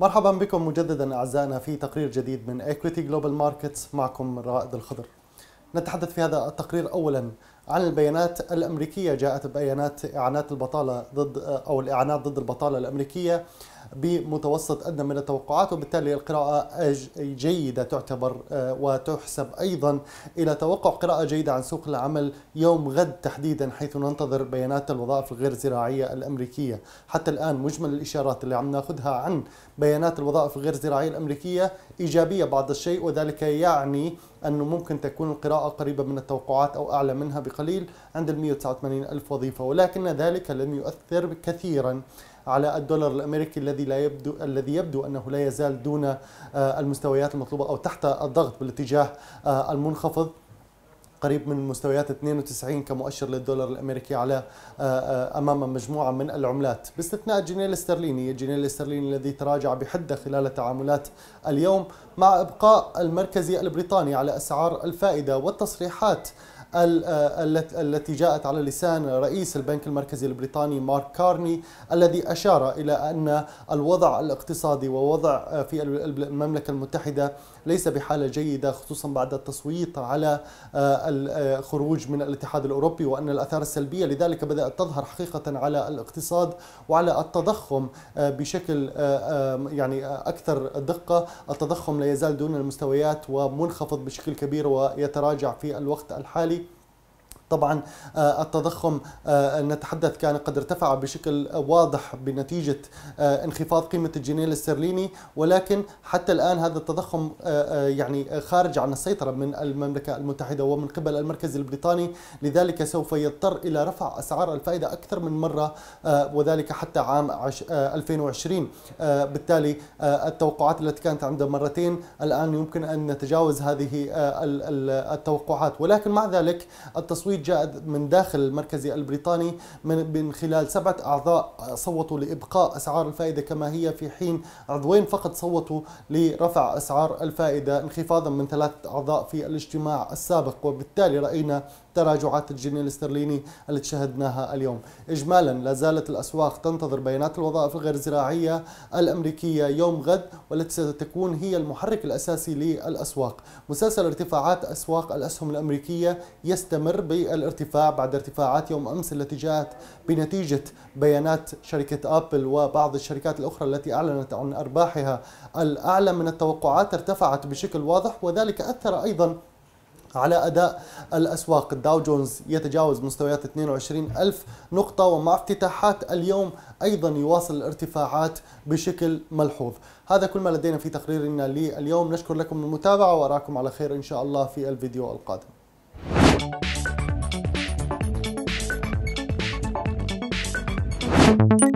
مرحبا بكم مجددا اعزائنا في تقرير جديد من ايكويتي جلوبال ماركتس معكم رائد الخضر. نتحدث في هذا التقرير اولا عن البيانات الامريكيه جاءت بيانات اعانات البطاله ضد او الاعانات ضد البطاله الامريكيه بمتوسط أدنى من التوقعات وبالتالي القراءة جيدة تعتبر آه، وتحسب أيضا إلى توقع قراءة جيدة عن سوق العمل يوم غد تحديدا حيث ننتظر بيانات الوظائف الغير زراعية الأمريكية حتى الآن مجمل الإشارات اللي عم ناخذها عن بيانات الوظائف الغير زراعية الأمريكية إيجابية بعض الشيء وذلك يعني أنه ممكن تكون القراءة قريبة من التوقعات أو أعلى منها بقليل عند ال 189 ألف وظيفة ولكن ذلك لم يؤثر كثيرا على الدولار الامريكي الذي لا يبدو الذي يبدو انه لا يزال دون آه، المستويات المطلوبه او تحت الضغط بالاتجاه آه، المنخفض قريب من مستويات 92 كمؤشر للدولار الامريكي على آه، امام مجموعه من العملات باستثناء الجنيه الاسترليني، الجنيه الاسترليني الذي تراجع بحده خلال تعاملات اليوم مع ابقاء المركزي البريطاني على اسعار الفائده والتصريحات آه، التي جاءت على لسان رئيس البنك المركزي البريطاني مارك كارني الذي أشار إلى أن الوضع الاقتصادي ووضع في المملكة المتحدة ليس بحالة جيدة خصوصا بعد التصويت على آه، الخروج آه، من الاتحاد الأوروبي وأن الأثار السلبية لذلك بدأت تظهر حقيقة على الاقتصاد وعلى التضخم بشكل يعني أكثر دقة التضخم لا يزال دون المستويات ومنخفض بشكل كبير ويتراجع في الوقت الحالي طبعا آه، التضخم آه، نتحدث كان قد ارتفع بشكل واضح بنتيجة آه، انخفاض قيمة الجنيه الاسترليني ولكن حتى الآن هذا التضخم يعني خارج عن السيطرة من المملكة المتحدة ومن قبل المركز البريطاني لذلك سوف يضطر إلى رفع أسعار الفائدة أكثر من مرة وذلك حتى عام 2020 بالتالي التوقعات التي كانت عند مرتين الآن يمكن أن نتجاوز هذه التوقعات ولكن مع ذلك التصويت جاء من داخل المركزي البريطاني من, من خلال سبعة أعضاء صوتوا لإبقاء أسعار الفائدة كما هي في حين عضوين فقط صوتوا لرفع أسعار الفائدة انخفاضا من ثلاثة أعضاء في الاجتماع السابق وبالتالي رأينا تراجعات الجنيه الاسترليني التي شهدناها اليوم إجمالا لا زالت الأسواق تنتظر بيانات الوظائف الغير زراعية الأمريكية يوم غد والتي ستكون هي المحرك الأساسي للأسواق مسلسل ارتفاعات أسواق الأسهم الأمريكية يستمر بالارتفاع بعد ارتفاعات يوم أمس التي جاءت بنتيجة بيانات شركة أبل وبعض الشركات الأخرى التي أعلنت عن أرباحها الأعلى من التوقعات ارتفعت بشكل واضح وذلك أثر أيضا على أداء الأسواق الداو جونز يتجاوز مستويات 22 ألف نقطة ومع افتتاحات اليوم أيضا يواصل الارتفاعات بشكل ملحوظ هذا كل ما لدينا في تقريرنا لليوم نشكر لكم المتابعة وأراكم على خير إن شاء الله في الفيديو القادم thank you